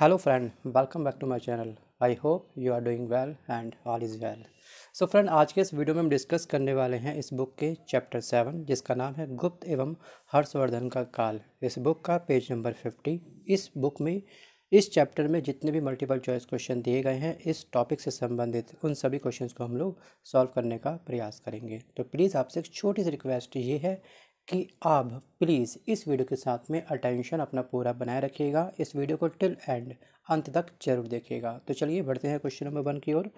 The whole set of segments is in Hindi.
hello friend welcome back to my channel I hope you are doing well and all is well so friend आज के इस वीडियो में हम डिस्कस करने वाले हैं इस बुक के चैप्टर सेवन जिसका नाम है गुप्त एवं हर्षवर्धन का काल इस बुक का पेज नंबर फिफ्टी इस बुक में इस चैप्टर में जितने भी मल्टीपल चॉइस क्वेश्चन दिए गए हैं इस टॉपिक से संबंधित उन सभी क्वेश्चंस को हम लोग सॉल्व करने का प्रयास करेंगे तो प्लीज़ आपसे एक छोटी सी रिक्वेस्ट ये है कि आप प्लीज़ इस वीडियो के साथ में अटेंशन अपना पूरा बनाए रखिएगा इस वीडियो को टिल एंड अंत तक जरूर देखिएगा तो चलिए बढ़ते हैं क्वेश्चन नंबर वन की ओर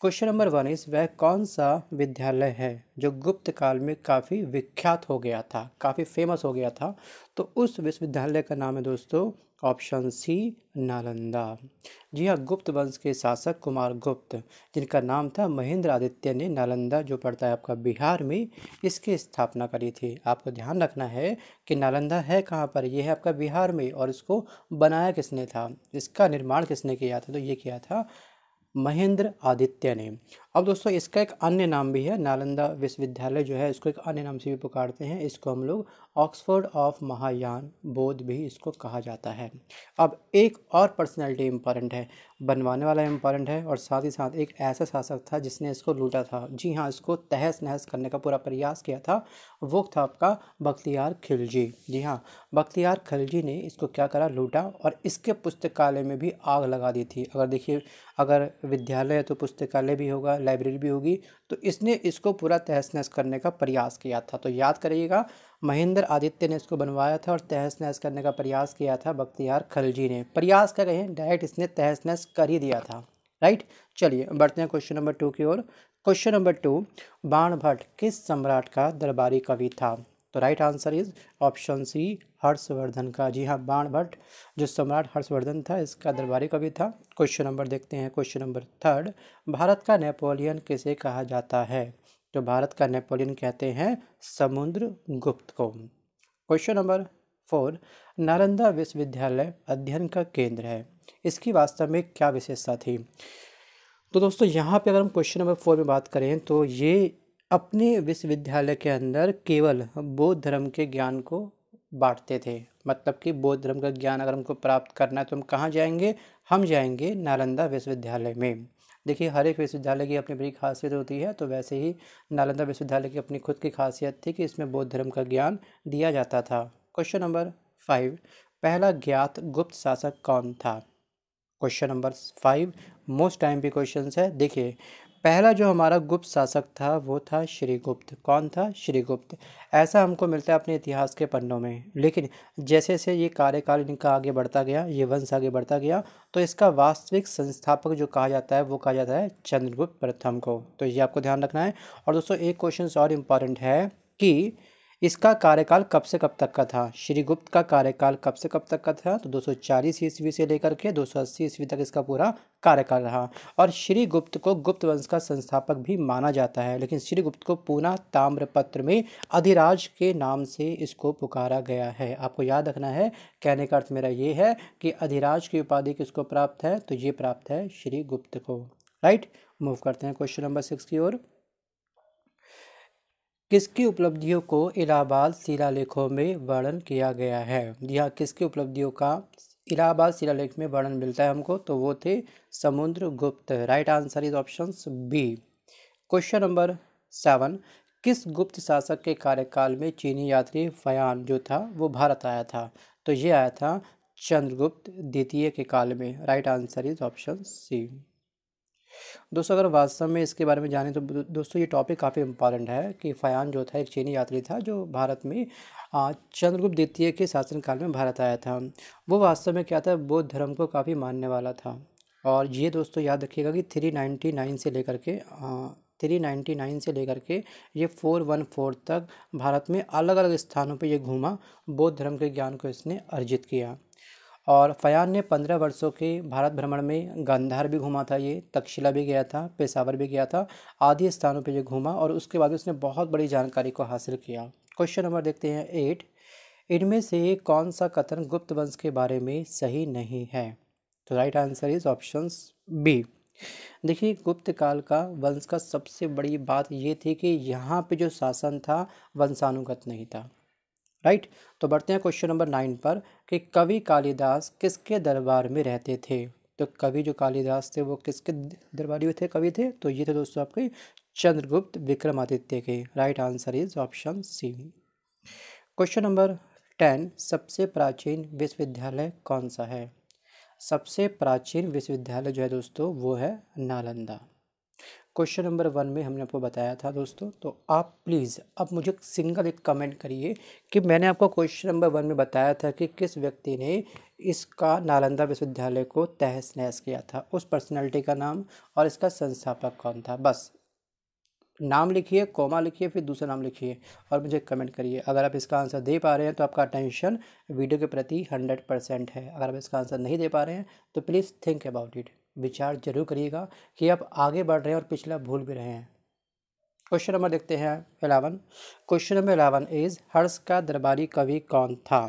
क्वेश्चन नंबर वन इस वह कौन सा विद्यालय है जो गुप्त काल में काफ़ी विख्यात हो गया था काफ़ी फेमस हो गया था तो उस विश्वविद्यालय का नाम है दोस्तों ऑप्शन सी नालंदा जी हाँ गुप्त वंश के शासक कुमार गुप्त जिनका नाम था महेंद्र आदित्य ने नालंदा जो पड़ता है आपका बिहार में इसकी स्थापना करी थी आपको ध्यान रखना है कि नालंदा है कहाँ पर यह है आपका बिहार में और इसको बनाया किसने था इसका निर्माण किसने किया था तो ये किया था महेंद्र आदित्य ने अब दोस्तों इसका एक अन्य नाम भी है नालंदा विश्वविद्यालय जो है इसको एक अन्य नाम से भी पुकारते हैं इसको हम लोग ऑक्सफोर्ड ऑफ महायान बोध भी इसको कहा जाता है अब एक और पर्सनैलिटी इम्पॉर्टेंट है बनवाने वाला इम्पॉर्टेंट है और साथ ही साथ एक ऐसा शासक था जिसने इसको लूटा था जी हाँ इसको तहस नहस करने का पूरा प्रयास किया था वो था आपका बख्तियार खिलजी जी हाँ बख्तियार खिलजी ने इसको क्या करा लूटा और इसके पुस्तकालय में भी आग लगा दी थी अगर देखिए अगर विद्यालय तो पुस्तकालय भी होगा लाइब्रेरी भी होगी तो इसने इसको पूरा तहस नहस करने का प्रयास किया था तो याद करिएगा महेंद्र आदित्य ने इसको बनवाया था और तहस नहस करने का प्रयास किया था बख्तियार खलजी ने प्रयास करें डायरेक्ट इसने तहस नहस कर ही दिया था राइट चलिए बढ़ते हैं क्वेश्चन नंबर टू की ओर क्वेश्चन नंबर टू बाण भट्ट किस सम्राट का दरबारी कवि था right answer is option C Harshvardhan का जी हाँ बाण भट्ट जो सम्राट हर्षवर्धन था इसका दरबारी कवि था क्वेश्चन नंबर देखते हैं क्वेश्चन नंबर थर्ड भारत का नेपोलियन किसे कहा जाता है तो भारत का नेपोलियन कहते हैं समुद्र गुप्त को क्वेश्चन नंबर फोर नालंदा विश्वविद्यालय अध्ययन का केंद्र है इसकी वास्तव में क्या विशेषता थी तो दोस्तों यहाँ पे अगर हम क्वेश्चन नंबर फोर में बात करें तो ये अपने विश्वविद्यालय के अंदर केवल बौद्ध धर्म के ज्ञान को बांटते थे मतलब कि बौद्ध धर्म का ज्ञान अगर हमको प्राप्त करना है तो हम कहाँ जाएंगे हम जाएंगे नालंदा विश्वविद्यालय में देखिए हर एक विश्वविद्यालय की अपनी बड़ी खासियत होती है तो वैसे ही नालंदा विश्वविद्यालय की अपनी खुद की खासियत थी कि इसमें बौद्ध धर्म का ज्ञान दिया जाता था क्वेश्चन नंबर फाइव पहला ज्ञात गुप्त शासक कौन था question number five most time भी क्वेश्चन है देखिए पहला जो हमारा गुप्त शासक था वो था श्रीगुप्त कौन था श्रीगुप्त ऐसा हमको मिलता है अपने इतिहास के पन्नों में लेकिन जैसे जैसे ये कार्यकाल इनका आगे बढ़ता गया ये वंश आगे बढ़ता गया तो इसका वास्तविक संस्थापक जो कहा जाता है वो कहा जाता है चंद्रगुप्त प्रथम को तो ये आपको ध्यान रखना है और दोस्तों एक क्वेश्चन और इम्पॉर्टेंट है कि इसका कार्यकाल कब से कब तक का था श्रीगुप्त का कार्यकाल कब से कब तक का था तो 240 ईस्वी से लेकर के 280 ईस्वी तक इसका पूरा कार्यकाल रहा और श्रीगुप्त को गुप्त वंश का संस्थापक भी माना जाता है लेकिन श्रीगुप्त को पूना ताम्रपत्र में अधिराज के नाम से इसको पुकारा गया है आपको याद रखना है कहने का अर्थ मेरा ये है कि अधिराज की उपाधि किसको प्राप्त है तो ये प्राप्त है श्रीगुप्त को राइट मूव करते हैं क्वेश्चन नंबर सिक्स की ओर किसकी उपलब्धियों को इलाहाबाद शिलालेखों में वर्णन किया गया है यह हाँ, किसकी उपलब्धियों का इलाहाबाद शिलालेख में वर्णन मिलता है हमको तो वो थे Samudra Gupta right answer is option B question number seven किस गुप्त शासक के कार्यकाल में चीनी यात्री फयान जो था वो भारत आया था तो ये आया था चंद्रगुप्त द्वितीय के काल में right answer is option C दोस्तों अगर वास्तव में इसके बारे में जाने तो दोस्तों ये टॉपिक काफ़ी इंपॉर्टेंट है कि फ़यान जो था एक चीनी यात्री था जो भारत में चंद्रगुप्त द्वितीय के शासनकाल में भारत आया था वो वास्तव में क्या था बौद्ध धर्म को काफ़ी मानने वाला था और ये दोस्तों याद रखिएगा कि थ्री नाइन्टी नाइन से लेकर के थ्री नाइन्टी नाइन से लेकर के ये फोर वन फोर तक भारत में अलग अलग स्थानों पे ये घूमा बौद्ध धर्म के ज्ञान को इसने अर्जित किया और फ़यान ने पंद्रह वर्षों के भारत भ्रमण में गंधार भी घूमा था ये तक्षशिला भी गया था पेशावर भी गया था आदि स्थानों पर ये घूमा और उसके बाद उसने बहुत बड़ी जानकारी को हासिल किया क्वेश्चन नंबर देखते हैं एट इनमें से कौन सा कथन गुप्त वंश के बारे में सही नहीं है तो right answer is option B देखिए गुप्त काल का वंश का सबसे बड़ी बात ये थी कि यहाँ पे जो शासन था वंशानुगत नहीं था राइट तो बढ़ते हैं क्वेश्चन नंबर नाइन पर कि कवि कालिदास किसके दरबार में रहते थे तो कवि जो कालिदास थे वो किसके दरबारी थे कवि थे तो ये थे दोस्तों आपके चंद्रगुप्त विक्रमादित्य के right answer is option C question number ten सबसे प्राचीन विश्वविद्यालय कौन सा है सबसे प्राचीन विश्वविद्यालय जो है दोस्तों वो है नालंदा क्वेश्चन नंबर वन में हमने आपको बताया था दोस्तों तो आप प्लीज़ अब मुझे सिंगल एक कमेंट करिए कि मैंने आपको क्वेश्चन नंबर वन में बताया था कि किस व्यक्ति ने इसका नालंदा विश्वविद्यालय को तहस नहस किया था उस पर्सनैलिटी का नाम और इसका संस्थापक कौन था बस नाम लिखिए कोमा लिखिए फिर दूसरा नाम लिखिए और मुझे कमेंट करिए अगर आप इसका आंसर दे पा रहे हैं तो आपका अटेंशन वीडियो के प्रति हंड्रेड परसेंट है अगर आप इसका आंसर नहीं दे पा रहे हैं तो प्लीज़ थिंक अबाउट इट विचार जरूर करिएगा कि आप आगे बढ़ रहे हैं और पिछला भूल भी रहे हैं क्वेश्चन नंबर देखते हैं eleven question number eleven is Harsha का दरबारी कवि कौन था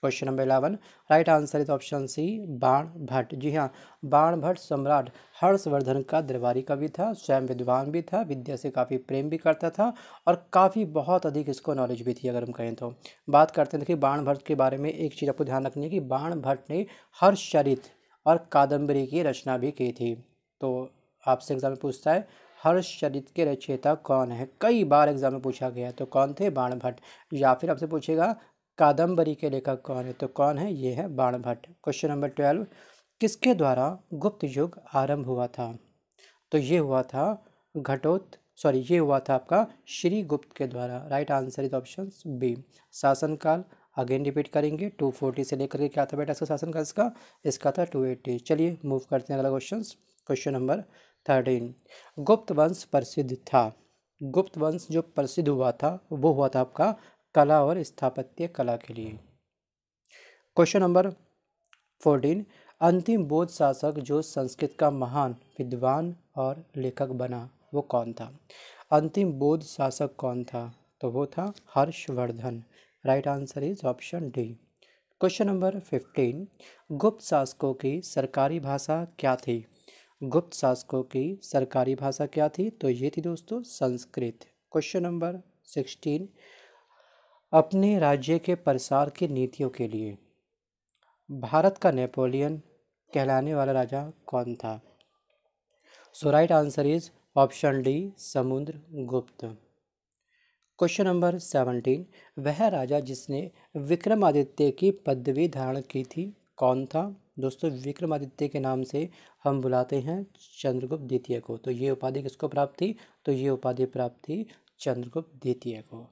question number eleven right answer is option C Bana Bhatta जी हाँ बाण भट्ट सम्राट हर्षवर्धन का दरबारी कवि था स्वयं विद्वान भी था विद्या से काफ़ी प्रेम भी करता था और काफ़ी बहुत अधिक इसको नॉलेज भी थी अगर हम कहें तो बात करते हैं देखिए बाण भट्ट के बारे में एक चीज़ आपको ध्यान रखनी है कि बाण भट्ट ने हर्ष चरित्र और कादम्बरी की रचना भी की थी तो आपसे एग्जाम में पूछता है हर्षचरित के रचयिता कौन है कई बार एग्जाम में पूछा गया तो कौन थे बाण भट्ट या फिर आपसे पूछेगा कादम्बरी के लेखक कौन है तो कौन है ये है बाण भट्ट क्वेश्चन नंबर ट्वेल्व किसके द्वारा गुप्त युग आरंभ हुआ था तो ये हुआ था घटोत सॉरी ये हुआ था आपका श्री गुप्त के द्वारा right answer is option B शासनकाल अगेन रिपीट करेंगे टू फोर्टी से लेकर के क्या था बेटा इसका शासन का इसका इसका था टू एट्टी चलिए मूव करते हैं अगला क्वेश्चन क्वेश्चन नंबर थर्टीन गुप्त वंश प्रसिद्ध था गुप्त वंश जो प्रसिद्ध हुआ था वो हुआ था आपका कला और स्थापत्य कला के लिए क्वेश्चन नंबर फोर्टीन अंतिम बौद्ध शासक जो संस्कृत का महान विद्वान और लेखक बना वो कौन था अंतिम बौद्ध शासक कौन था तो वो था Harshvardhan right answer is option D question number fifteen Gupta शासकों की सरकारी भाषा क्या थी गुप्त शासकों की सरकारी भाषा क्या थी तो ये थी दोस्तों संस्कृत क्वेश्चन नंबर सिक्सटीन अपने राज्य के प्रसार की नीतियों के लिए भारत का नेपोलियन कहलाने वाला राजा कौन था so right answer is option D Samudra Gupta question number seventeen वह राजा जिसने विक्रमादित्य की पदवी धारण की थी कौन था दोस्तों विक्रमादित्य के नाम से हम बुलाते हैं चंद्रगुप्त द्वितीय को तो ये उपाधि किसको प्राप्त थी तो ये उपाधि प्राप्त थी चंद्रगुप्त द्वितीय को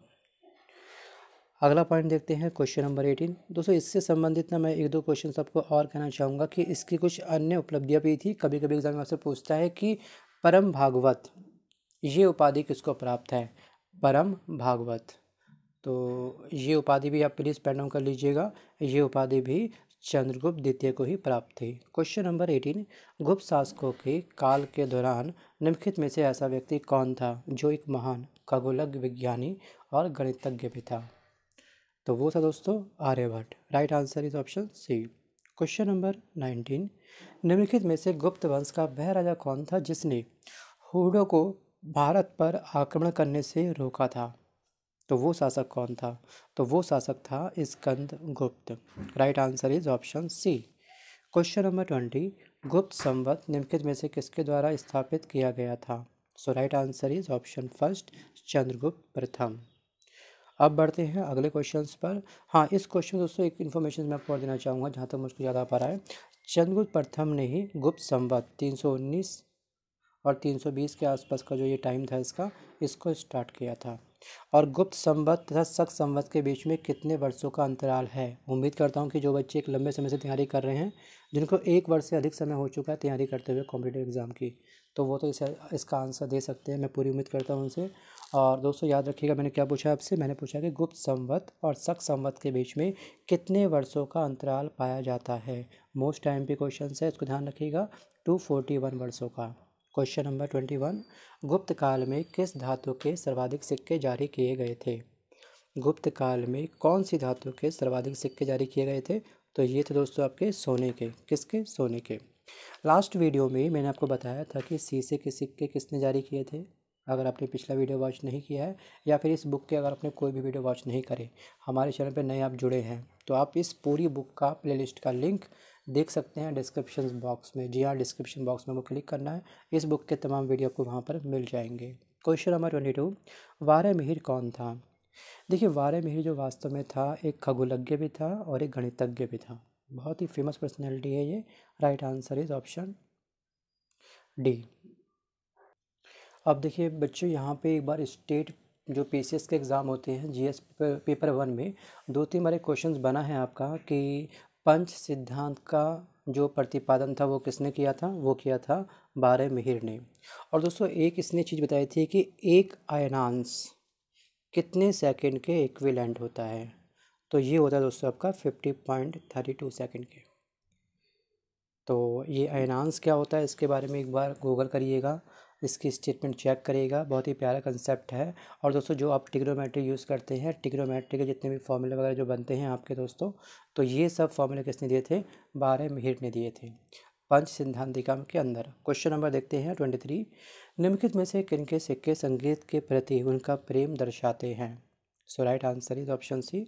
अगला पॉइंट देखते हैं क्वेश्चन नंबर एटीन दोस्तों इससे संबंधित ना मैं एक दो क्वेश्चन सबको और कहना चाहूँगा कि इसकी कुछ अन्य उपलब्धियाँ भी थी कभी कभी एग्जाम में आपसे पूछता है कि परम भागवत ये उपाधि किसको प्राप्त है परम भागवत तो ये उपाधि भी आप प्लीज़ पैन कर लीजिएगा ये उपाधि भी चंद्रगुप्त द्वितीय को ही प्राप्त थी क्वेश्चन नंबर एटीन गुप्त शासकों के काल के दौरान निम्नलिखित में से ऐसा व्यक्ति कौन था जो एक महान खगोलज्ञ विज्ञानी और गणितज्ञ भी था तो वो था दोस्तों Aryabhata right answer is option C question number nineteen निम्नलिखित में से गुप्त वंश का वह राजा कौन था जिसने हुडो को भारत पर आक्रमण करने से रोका था तो वो शासक कौन था तो वो शासक था Skanda Gupta right answer is option C question number twenty Gupta संवत निम्नलिखित में से किसके द्वारा स्थापित किया गया था so right answer is option first Chandragupta प्रथम अब बढ़ते हैं अगले क्वेश्चंस पर हाँ इस क्वेश्चन दोस्तों एक इन्फॉर्मेशन मैं आपको देना चाहूँगा जहाँ तक मुझको याद आ पा रहा है चंद्रगुप्त प्रथम ने ही गुप्त संवत तीन सौ उन्नीस और 320 के आसपास का जो ये टाइम था इसका इसको स्टार्ट किया था और गुप्त संवत तथा सख संवत के बीच में कितने वर्षों का अंतराल है उम्मीद करता हूँ कि जो बच्चे एक लंबे समय से तैयारी कर रहे हैं जिनको एक वर्ष से अधिक समय हो चुका है तैयारी करते हुए कॉम्पिटेटिव एग्ज़ाम की तो वो तो इसे इसका आंसर दे सकते हैं मैं पूरी उम्मीद करता हूँ उनसे और दोस्तों याद रखिएगा मैंने क्या पूछा आपसे मैंने पूछा कि गुप्त संवत और सख संवत के बीच में कितने वर्षों का अंतराल पाया जाता है मोस्ट टाइम पे क्वेश्चन है इसको ध्यान रखिएगा टू फोर्टी वन वर्षों का क्वेश्चन नंबर ट्वेंटी वन गुप्त काल में किस धातु के सर्वाधिक सिक्के जारी किए गए थे गुप्त काल में कौन सी धातु के सर्वाधिक सिक्के जारी किए गए थे तो ये थे दोस्तों आपके सोने के किसके सोने के लास्ट वीडियो में मैंने आपको बताया था कि शीशे के सिक्के किसने जारी किए थे अगर आपने पिछला वीडियो वॉच नहीं किया है या फिर इस बुक के अगर आपने कोई भी वीडियो वॉच नहीं करे हमारे चैनल पर नए आप जुड़े हैं तो आप इस पूरी बुक का प्लेलिस्ट का लिंक देख सकते हैं डिस्क्रिप्शन बॉक्स में जी हाँ डिस्क्रिप्शन बॉक्स में वो क्लिक करना है इस बुक के तमाम वीडियो आपको वहाँ पर मिल जाएंगे question number twenty two Varahamihira कौन था देखिए वार मिहिर जो वास्तव में था एक खगोलज्ञ भी था और एक गणितज्ञ भी था बहुत ही फेमस पर्सनैलिटी है ये right answer is option D अब देखिए बच्चों यहाँ पे एक बार स्टेट जो पी के एग्ज़ाम होते हैं जी पेपर वन में दो तीन बारे क्वेश्चन बना है आपका कि पंच सिद्धांत का जो प्रतिपादन था वो किसने किया था वो किया था बारह मिहिर ने और दोस्तों एक इसने चीज़ बताई थी कि एक आयनांश कितने सेकंड के इक्विलेंट होता है तो ये होता है दोस्तों आपका fifty point thirty two second के तो ये आयनांश क्या होता है इसके बारे में एक बार गूगल करिएगा इसकी स्टेटमेंट चेक करेगा बहुत ही प्यारा कंसेप्ट है और दोस्तों जो आप टिग्रोमेट्री यूज़ करते हैं टिग्रोमेट्री के जितने भी फॉर्मूले वगैरह जो बनते हैं आपके दोस्तों तो ये सब फॉर्मूले किसने दिए थे बारह मिहिर ने दिए थे पंच सिद्धांतिका के अंदर क्वेश्चन नंबर देखते हैं ट्वेंटी थ्री निम्नलिखित में से किनके सिक्के संगीत के प्रति उनका प्रेम दर्शाते हैं so right answer is option C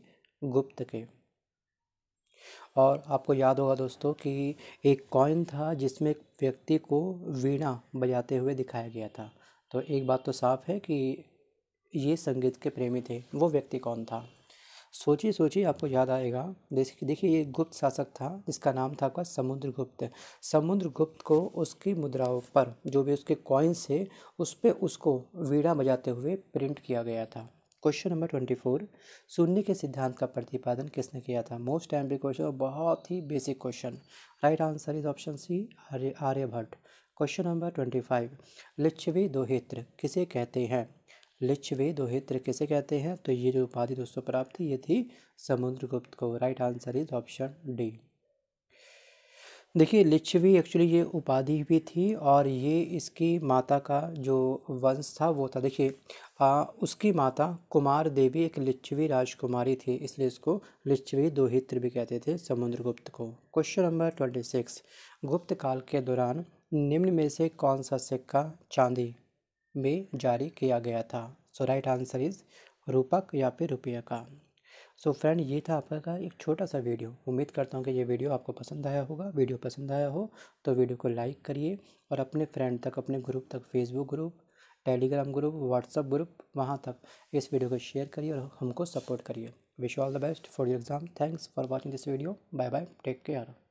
Gupta के और आपको याद होगा दोस्तों कि एक कॉइन था जिसमें एक व्यक्ति को वीणा बजाते हुए दिखाया गया था तो एक बात तो साफ है कि ये संगीत के प्रेमी थे वो व्यक्ति कौन था सोचिए सोचिए आपको याद आएगा जैसे देखिए ये गुप्त शासक था जिसका नाम था आपका समुद्रगुप्त समुद्रगुप्त को उसकी मुद्राओं पर जो भी उसके कॉइन्स थे उस पर उसको वीड़ा बजाते हुए प्रिंट किया गया था क्वेश्चन नंबर ट्वेंटी फोर शून्य के सिद्धांत का प्रतिपादन किसने किया था मोस्ट टाइम क्वेश्चन और बहुत ही basic question right answer is option C Arya Aryabhata question number twenty five Lichchhavi दोहित्र किसे कहते हैं लिच्छवी दोहित्र किसे कहते हैं तो ये जो उपाधि दोस्तों प्राप्त थी ये थी समुद्रगुप्त को right answer is option D देखिए लिच्छवी एक्चुअली ये उपाधि भी थी और ये इसकी माता का जो वंश था वो था देखिए उसकी माता कुमार देवी एक लिच्छवी राजकुमारी थी इसलिए इसको लिच्छवी दोहित्र भी कहते थे समुद्रगुप्त को क्वेश्चन नंबर ट्वेंटी सिक्स गुप्त काल के दौरान निम्न में से कौन सा सिक्का चांदी में जारी किया गया था सो राइट आंसर इज़ रूपक या फिर रुपये का सो so फ्रेंड ये था आपका एक छोटा सा वीडियो उम्मीद करता हूँ कि ये वीडियो आपको पसंद आया होगा वीडियो पसंद आया हो तो वीडियो को लाइक करिए और अपने फ्रेंड तक अपने ग्रुप तक Facebook group Telegram group WhatsApp group वहाँ तक इस वीडियो को शेयर करिए और हमको सपोर्ट करिए wish all the best for your exam thanks for watching this video bye bye take care